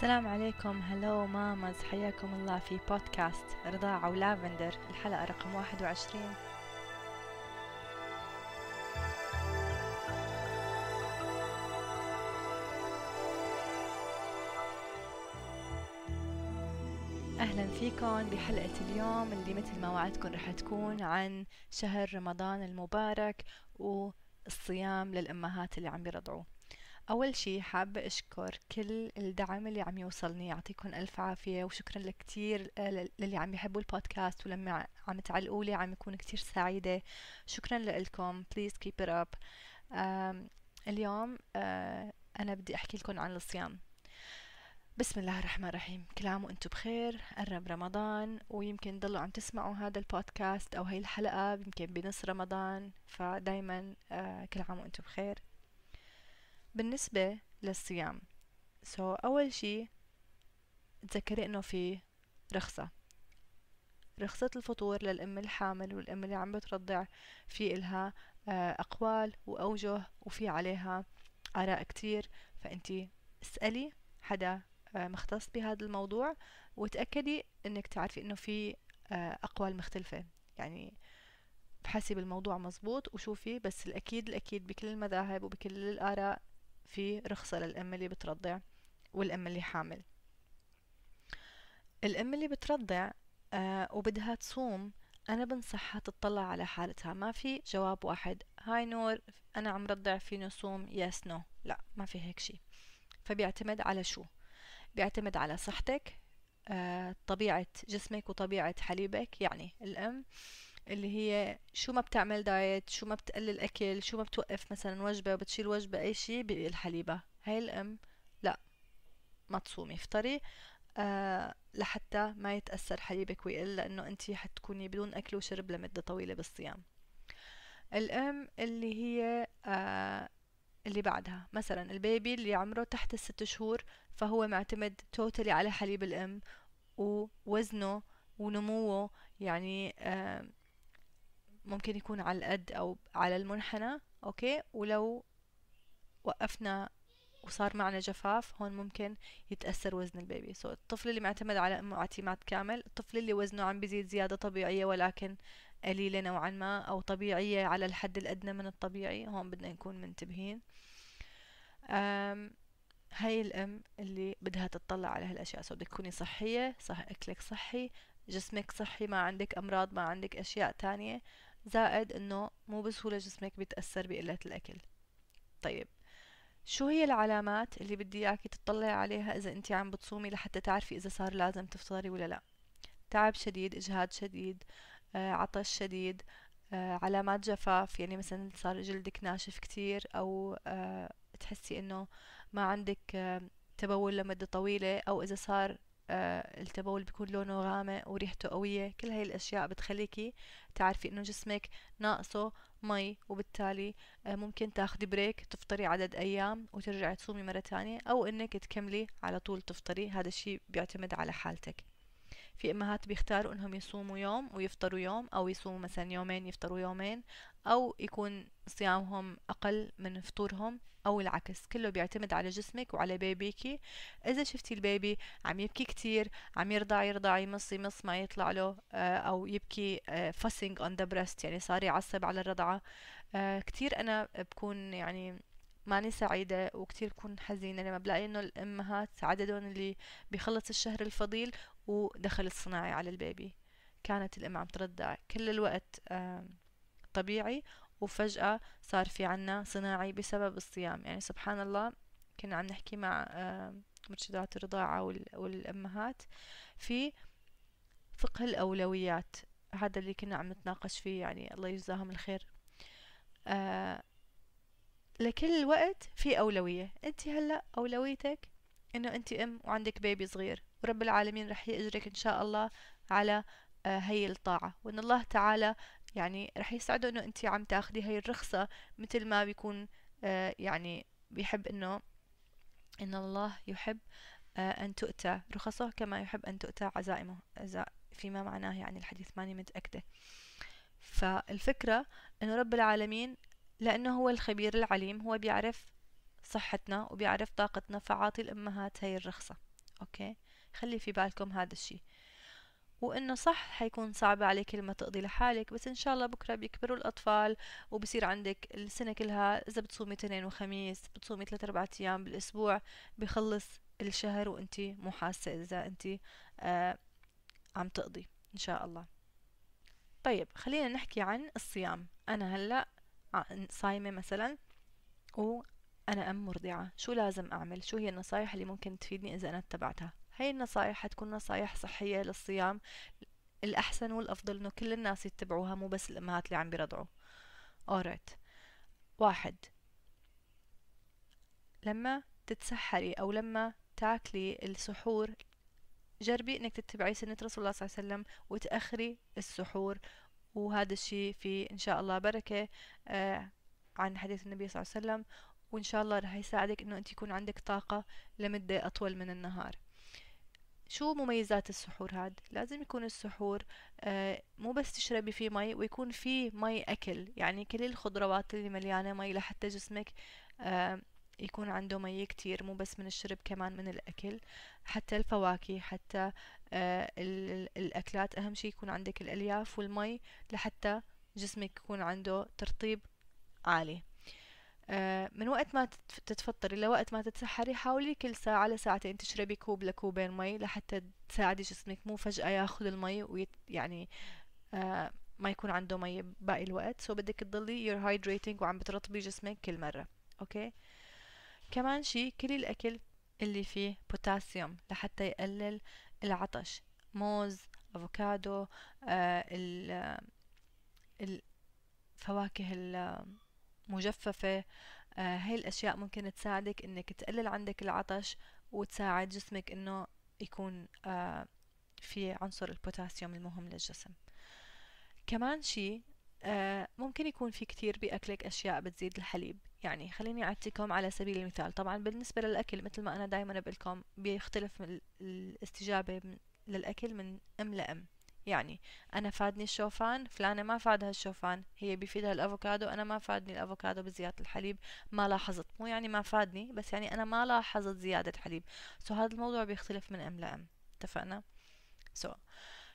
السلام عليكم هلو مامز حياكم الله في بودكاست رضاعة ولافندر الحلقة رقم 21 أهلا فيكم بحلقة اليوم اللي مثل ما وعدتكم رح تكون عن شهر رمضان المبارك والصيام للأمهات اللي عم يرضعوه أول شي حابة أشكر كل الدعم اللي عم يوصلني يعطيكم ألف عافية وشكرا لكتير آه، للي عم يحبوا البودكاست ولما عم تعلقوا لي عم يكون كتير سعيدة شكرا لكم بليز كيب it أب اليوم آه، أنا بدي أحكي لكم عن الصيام بسم الله الرحمن الرحيم كل عام وانتم بخير قرب رمضان ويمكن تضلوا عم تسمعوا هذا البودكاست او هاي الحلقة يمكن بنص رمضان فدايما آه، كل عام وانتم بخير بالنسبة للصيام سو so, أول شي تذكري إنه في رخصة رخصة الفطور للأم الحامل والأم اللي عم بترضع في إلها آه، أقوال وأوجه وفي عليها آراء كتير فأنتي اسألي حدا آه، مختص بهذا الموضوع وتأكدي إنك تعرفي إنه في آه، أقوال مختلفة يعني بحسب الموضوع مزبوط وشوفي بس الأكيد الأكيد بكل المذاهب وبكل الآراء في رخصة للأم اللي بترضع والأم اللي حامل الأم اللي بترضع آه، وبدها تصوم أنا بنصحها تطلع على حالتها ما في جواب واحد هاي نور أنا عم رضع فيني نصوم يس نو لا ما في هيك شي فبيعتمد على شو بيعتمد على صحتك آه، طبيعة جسمك وطبيعة حليبك يعني الأم اللي هي شو ما بتعمل دايت شو ما بتقلل اكل شو ما بتوقف مثلا وجبه وبتشيل وجبه اي شيء بالحليبه هاي الام لا ما تصومي افطري آه لحتى ما يتاثر حليبك ويقل لانه انت حتكوني بدون اكل وشرب لمده طويله بالصيام الام اللي هي آه اللي بعدها مثلا البيبي اللي عمره تحت الست شهور فهو معتمد توتالي على حليب الام ووزنه ونموه يعني آه ممكن يكون على القد أو على المنحنى أوكي ولو وقفنا وصار معنا جفاف هون ممكن يتأثر وزن البيبي سو so, الطفل اللي معتمد على أمه اعتماد كامل الطفل اللي وزنه عم بيزيد زيادة طبيعية ولكن قليلة نوعا ما أو طبيعية على الحد الأدنى من الطبيعي هون بدنا نكون منتبهين أم هاي الأم اللي بدها تتطلع على هالأشياء سو بدك تكوني صحية صح أكلك صحي جسمك صحي ما عندك أمراض ما عندك أشياء تانية زائد انه مو بسهولة جسمك بيتأثر بقلة الأكل طيب شو هي العلامات اللي بدي اياكي تطلعي عليها اذا انت عم بتصومي لحتى تعرفي اذا صار لازم تفطري ولا لا تعب شديد اجهاد شديد آه، عطش شديد آه، علامات جفاف يعني مثلا صار جلدك ناشف كتير او آه، تحسي انه ما عندك تبول لمدة طويلة او اذا صار آه، التبول بيكون لونه غامق وريحته قوية كل هاي الأشياء بتخليكي تعرفي إنه جسمك ناقصه مي وبالتالي آه، ممكن تاخدي بريك تفطري عدد أيام وترجعي تصومي مرة تانية أو إنك تكملي على طول تفطري هذا الشي بيعتمد على حالتك في امهات بيختاروا انهم يصوموا يوم ويفطروا يوم او يصوموا مثلا يومين يفطروا يومين أو يكون صيامهم أقل من فطورهم أو العكس كله بيعتمد على جسمك وعلى بيبيكي إذا شفتي البيبي عم يبكي كتير عم يرضع يرضع يمص يمص ما يطلع له آه، أو يبكي فاسينج آه، on the breast يعني صار يعصب على الرضعة آه، كتير أنا بكون يعني ماني سعيدة وكتير بكون حزينة لما بلاقي إنه الأمهات عددهم اللي بيخلص الشهر الفضيل ودخل الصناعي على البيبي كانت الأم عم ترضع كل الوقت طبيعي وفجأة صار في عنا صناعي بسبب الصيام يعني سبحان الله كنا عم نحكي مع مرشدات الرضاعة والأمهات في فقه الأولويات هذا اللي كنا عم نتناقش فيه يعني الله يجزاهم الخير آه، لكل وقت في أولوية أنت هلأ أولويتك أنه أنت أم وعندك بيبي صغير ورب العالمين رح يأجرك إن شاء الله على هي آه، الطاعة وإن الله تعالى يعني رح يسعده إنه أنت عم تاخدي هي الرخصة مثل ما بيكون آه، يعني بيحب إنه إن الله يحب آه، أن تؤتى رخصه كما يحب أن تؤتى عزائمه فيما معناه يعني الحديث ماني متأكدة فالفكرة إنه رب العالمين لأنه هو الخبير العليم هو بيعرف صحتنا وبيعرف طاقتنا فعاطي الأمهات هي الرخصة أوكي خلي في بالكم هذا الشيء وانه صح حيكون صعب عليك لما تقضي لحالك بس ان شاء الله بكره بيكبروا الاطفال وبصير عندك السنه كلها اذا بتصومي تنين وخميس بتصومي ثلاث اربع ايام بالاسبوع بخلص الشهر وانت مو حاسه اذا انت آه عم تقضي ان شاء الله طيب خلينا نحكي عن الصيام انا هلا صايمه مثلا وانا ام مرضعه شو لازم اعمل شو هي النصايح اللي ممكن تفيدني اذا انا اتبعتها هاي النصائح حتكون نصائح صحية للصيام الأحسن والأفضل إنه كل الناس يتبعوها مو بس الأمهات اللي عم بيرضعوا أوريت واحد لما تتسحري أو لما تاكلي السحور جربي إنك تتبعي سنة رسول الله صلى الله عليه وسلم وتأخري السحور وهذا الشيء في إن شاء الله بركة آه عن حديث النبي صلى الله عليه وسلم وإن شاء الله رح يساعدك إنه أنت يكون عندك طاقة لمدة أطول من النهار شو مميزات السحور هاد لازم يكون السحور آه، مو بس تشربي فيه مي ويكون فيه مي أكل يعني كل الخضروات اللي مليانة مي لحتى جسمك آه، يكون عنده مي كتير مو بس من الشرب كمان من الأكل حتى الفواكه حتى آه، الأكلات أهم شي يكون عندك الألياف والمي لحتى جسمك يكون عنده ترطيب عالي آه، من وقت ما تتفطري لوقت ما تتسحري حاولي كل ساعة لساعتين تشربي كوب لكوبين مي لحتى تساعدي جسمك مو فجأة ياخذ المي ويت يعني آه، ما يكون عنده مي باقي الوقت سو so بدك تضلي يور هايدريتنج وعم بترطبي جسمك كل مرة اوكي كمان شي كلي الأكل اللي فيه بوتاسيوم لحتى يقلل العطش موز افوكادو آه ال الفواكه ال مجففة آه، هاي الأشياء ممكن تساعدك إنك تقلل عندك العطش وتساعد جسمك إنه يكون آه، في عنصر البوتاسيوم المهم للجسم كمان شي آه، ممكن يكون في كتير بأكلك أشياء بتزيد الحليب يعني خليني أعطيكم على سبيل المثال طبعا بالنسبة للأكل مثل ما أنا دايما بقولكم بيختلف الاستجابة للأكل من أم لأم يعني أنا فادني الشوفان فلانة ما فادها الشوفان هي بيفيدها الأفوكادو أنا ما فادني الأفوكادو بزيادة الحليب ما لاحظت مو يعني ما فادني بس يعني أنا ما لاحظت زيادة حليب سو هذا الموضوع بيختلف من أم لأم اتفقنا سو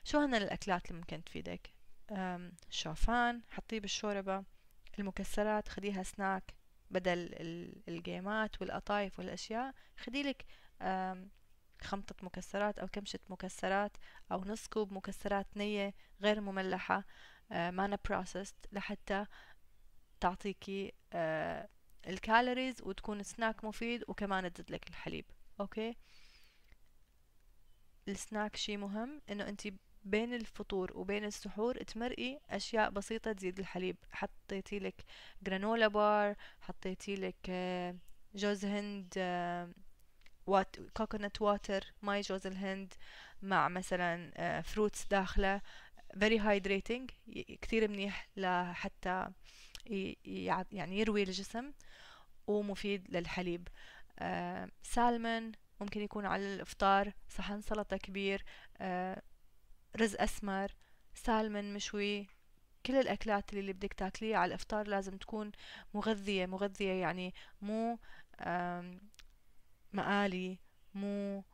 شو هن الأكلات اللي ممكن تفيدك شوفان حطيه بالشوربة المكسرات خديها سناك بدل الجيمات والقطايف والأشياء خديلك خمطة مكسرات أو كمشة مكسرات أو نص كوب مكسرات نية غير مملحة آه، مانا بروسست لحتى تعطيكي آه، الكالوريز وتكون سناك مفيد وكمان تزيدلك الحليب أوكي السناك شي مهم إنه أنت بين الفطور وبين السحور تمرقي أشياء بسيطة تزيد الحليب حطيتي لك جرانولا بار حطيتي لك آه، جوز هند وات... كوكونات واتر ماي جوز الهند مع مثلا فروتس آه، داخله very hydrating كتير منيح لحتى يعني يروي الجسم ومفيد للحليب آه، سالمون ممكن يكون على الإفطار صحن سلطة كبير آه، رز أسمر سالمون مشوي كل الأكلات اللي بدك تاكليها على الإفطار لازم تكون مغذية مغذية يعني مو مقالي مو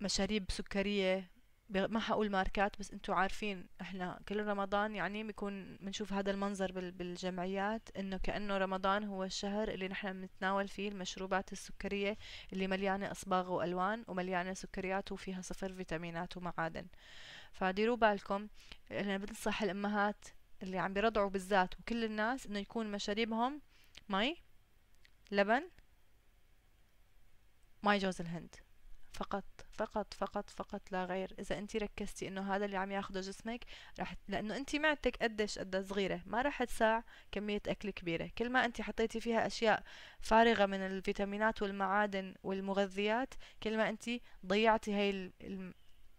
مشاريب سكرية ما حقول ماركات بس انتو عارفين احنا كل رمضان يعني بيكون بنشوف هذا المنظر بالجمعيات انه كأنه رمضان هو الشهر اللي نحن بنتناول فيه المشروبات السكرية اللي مليانة اصباغ والوان ومليانة سكريات وفيها صفر فيتامينات ومعادن فديروا بالكم انا بنصح الامهات اللي عم بيرضعوا بالذات وكل الناس انه يكون مشاريبهم مي لبن ما يجوز الهند فقط فقط فقط فقط لا غير اذا انت ركزتي انه هذا اللي عم ياخده جسمك رح لانه انت معدتك قدش قد صغيره ما رح تساع كميه اكل كبيره كل ما انت حطيتي فيها اشياء فارغه من الفيتامينات والمعادن والمغذيات كل ما انت ضيعتي هاي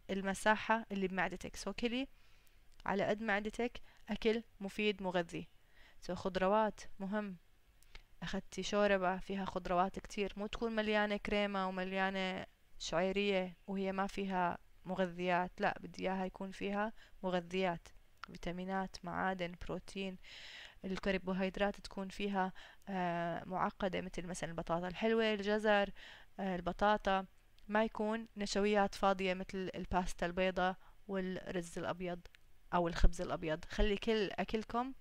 المساحه اللي بمعدتك سو كلي على قد معدتك اكل مفيد مغذي سو خضروات مهم أخدتي شوربة فيها خضروات كتير مو تكون مليانة كريمة ومليانة شعيرية وهي ما فيها مغذيات لا بدي إياها يكون فيها مغذيات فيتامينات معادن بروتين الكربوهيدرات تكون فيها آه، معقدة مثل مثلا البطاطا الحلوة الجزر آه، البطاطا ما يكون نشويات فاضية مثل الباستا البيضة والرز الأبيض أو الخبز الأبيض خلي كل أكلكم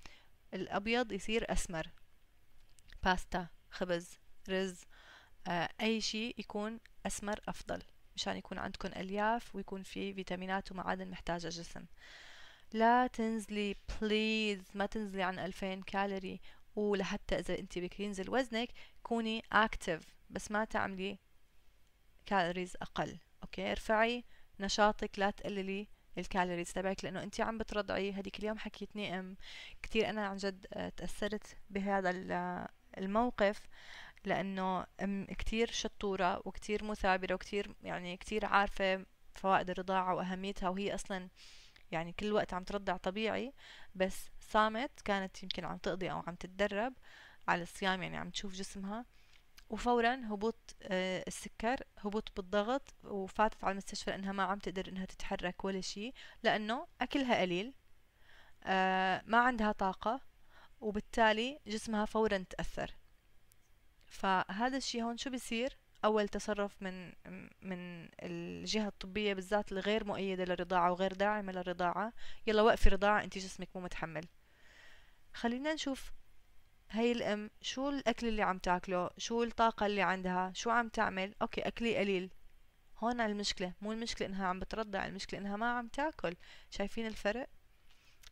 الأبيض يصير أسمر باستا خبز رز آه أي شيء يكون أسمر أفضل مشان يكون عندكم ألياف ويكون في فيتامينات ومعادن محتاجة جسم لا تنزلي بليز ما تنزلي عن 2000 كالوري ولحتى إذا أنت بدك ينزل وزنك كوني أكتف بس ما تعملي كالوريز أقل أوكي ارفعي نشاطك لا تقللي الكالوريز تبعك لانه انت عم بترضعي هذيك اليوم حكيتني ام كثير انا عن جد آه، تاثرت بهذا الموقف لأنه أم كتير شطورة وكتير مثابرة وكتير يعني كتير عارفة فوائد الرضاعة وأهميتها وهي أصلا يعني كل وقت عم ترضع طبيعي بس صامت كانت يمكن عم تقضي أو عم تتدرب على الصيام يعني عم تشوف جسمها وفورا هبوط آه، السكر هبوط بالضغط وفاتت على المستشفى لأنها ما عم تقدر إنها تتحرك ولا شيء لأنه أكلها قليل آه، ما عندها طاقة وبالتالي جسمها فورا تأثر فهذا الشيء هون شو بيصير أول تصرف من من الجهة الطبية بالذات الغير مؤيدة للرضاعة وغير داعمة للرضاعة يلا وقفي رضاعة أنت جسمك مو متحمل خلينا نشوف هاي الأم شو الأكل اللي عم تاكله شو الطاقة اللي عندها شو عم تعمل أوكي أكلي قليل هون المشكلة مو المشكلة إنها عم بترضع المشكلة إنها ما عم تاكل شايفين الفرق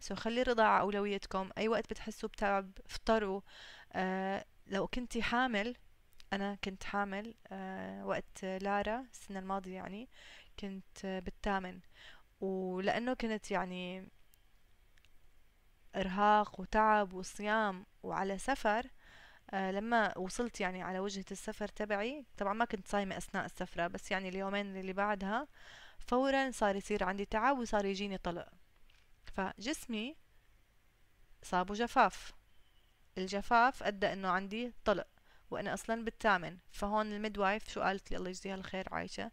سو خلي الرضاعة أولويتكم أي وقت بتحسوا بتعب افطروا آه لو كنتي حامل أنا كنت حامل آه وقت لارا السنة الماضية يعني كنت بالثامن ولأنه كنت يعني إرهاق وتعب وصيام وعلى سفر آه لما وصلت يعني على وجهة السفر تبعي طبعا ما كنت صايمة أثناء السفرة بس يعني اليومين اللي بعدها فورا صار يصير عندي تعب وصار يجيني طلق فجسمي صابه جفاف الجفاف أدى أنه عندي طلق وأنا أصلا بالثامن فهون الميدوايف شو قالت لي الله يجزيها الخير عايشة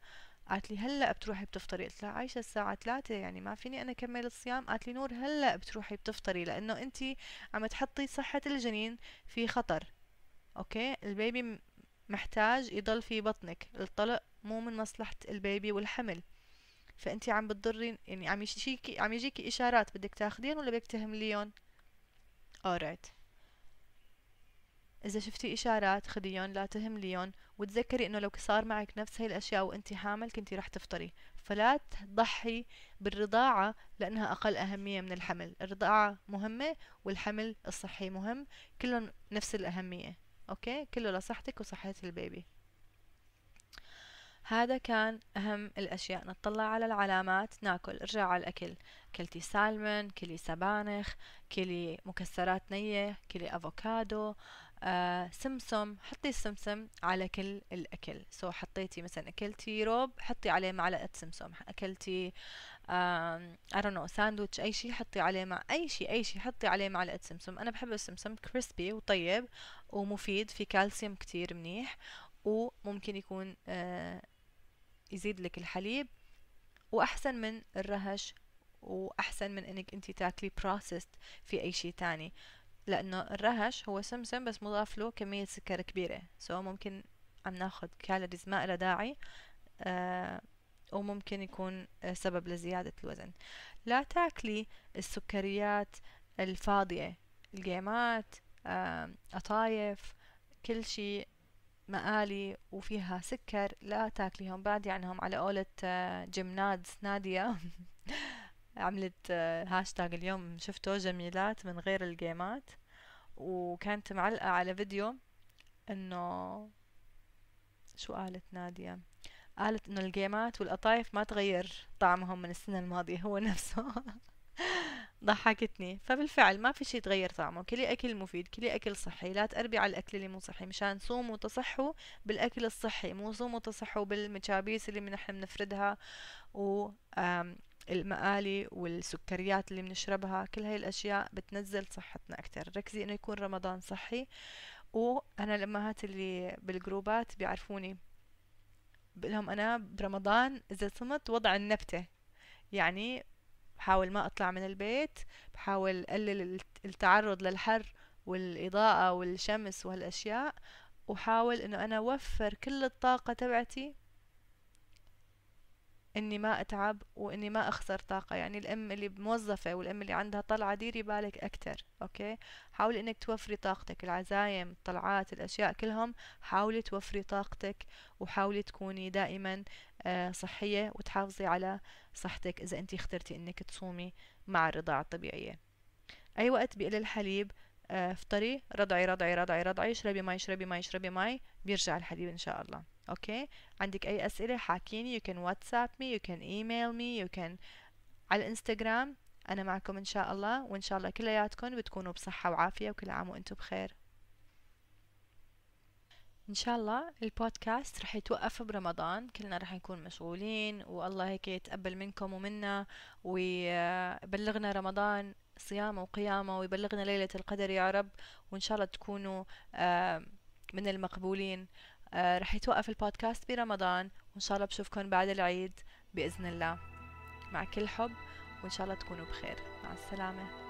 قالت لي هلا بتروحي بتفطري قلت لها عايشة الساعة 3 يعني ما فيني أنا أكمل الصيام قالت لي نور هلا بتروحي بتفطري لأنه أنت عم تحطي صحة الجنين في خطر أوكي البيبي محتاج يضل في بطنك الطلق مو من مصلحة البيبي والحمل فانت عم بتضري يعني عم يجيكي عم يجيكي اشارات بدك تاخذين ولا بدك تهمليهم اورايت إذا شفتي إشارات خديهم لا تهمليهم وتذكري إنه لو صار معك نفس هاي الأشياء وأنت حامل كنتي رح تفطري فلا تضحي بالرضاعة لأنها أقل أهمية من الحمل الرضاعة مهمة والحمل الصحي مهم كلهم نفس الأهمية أوكي كله لصحتك وصحة البيبي هذا كان أهم الأشياء نطلع على العلامات ناكل ارجع على الأكل كلتي سالمون كلي سبانخ كلي مكسرات نية كلي أفوكادو آه سمسم حطي السمسم على كل الأكل سو حطيتي مثلا أكلتي روب حطي عليه معلقة سمسم أكلتي آه أرنو ساندويتش أي شي حطي عليه مع أي شي أي شي حطي عليه معلقة سمسم أنا بحب السمسم كريسبي وطيب ومفيد في كالسيوم كتير منيح وممكن يكون آه، يزيد لك الحليب واحسن من الرهش واحسن من انك انت تاكلي بروسست في اي شيء تاني لانه الرهش هو سمسم بس مضاف له كميه سكر كبيره سو ممكن عم ناخذ كالوريز ما لها داعي آه وممكن يكون آه، سبب لزياده الوزن لا تاكلي السكريات الفاضيه الجيمات آه قطايف كل شيء مقالي وفيها سكر لا تاكليهم بعد عنهم على قولة آه، جمنادز نادية عملت آه، هاشتاج اليوم شفته جميلات من غير الجيمات وكانت معلقة على فيديو انه شو قالت نادية قالت انه الجيمات والقطايف ما تغير طعمهم من السنة الماضية هو نفسه ضحكتني فبالفعل ما في شي تغير طعمه كلي أكل مفيد كلي أكل صحي لا تقربي على الأكل اللي مو صحي مشان صوموا وتصحوا بالأكل الصحي مو صوموا وتصحوا بالمشابيس اللي من احنا بنفردها و المقالي والسكريات اللي بنشربها كل هاي الأشياء بتنزل صحتنا أكتر ركزي إنه يكون رمضان صحي وأنا الأمهات اللي بالجروبات بيعرفوني بقول أنا برمضان إذا صمت وضع النبتة يعني بحاول ما اطلع من البيت بحاول قلل التعرض للحر والاضاءه والشمس وهالاشياء وحاول انه انا اوفر كل الطاقه تبعتي اني ما اتعب واني ما اخسر طاقه يعني الام اللي موظفه والام اللي عندها طلعه ديري بالك اكثر اوكي حاولي انك توفري طاقتك العزايم الطلعات الاشياء كلهم حاولي توفري طاقتك وحاولي تكوني دائما آه، صحية وتحافظي على صحتك إذا أنت اخترتي أنك تصومي مع الرضاعة الطبيعية أي وقت بيقل الحليب آه، افطري رضعي رضعي رضعي رضعي اشربي مي اشربي مي اشربي مي بيرجع الحليب إن شاء الله أوكي عندك أي أسئلة حاكيني you can whatsapp me you can email me you can على الانستغرام أنا معكم إن شاء الله وإن شاء الله كلياتكم بتكونوا بصحة وعافية وكل عام وأنتم بخير ان شاء الله البودكاست رح يتوقف برمضان كلنا رح نكون مشغولين والله هيك يتقبل منكم ومنا ويبلغنا رمضان صيامه وقيامه ويبلغنا ليلة القدر يا رب وان شاء الله تكونوا من المقبولين آه، رح يتوقف البودكاست برمضان وان شاء الله بشوفكم بعد العيد باذن الله مع كل حب وان شاء الله تكونوا بخير مع السلامه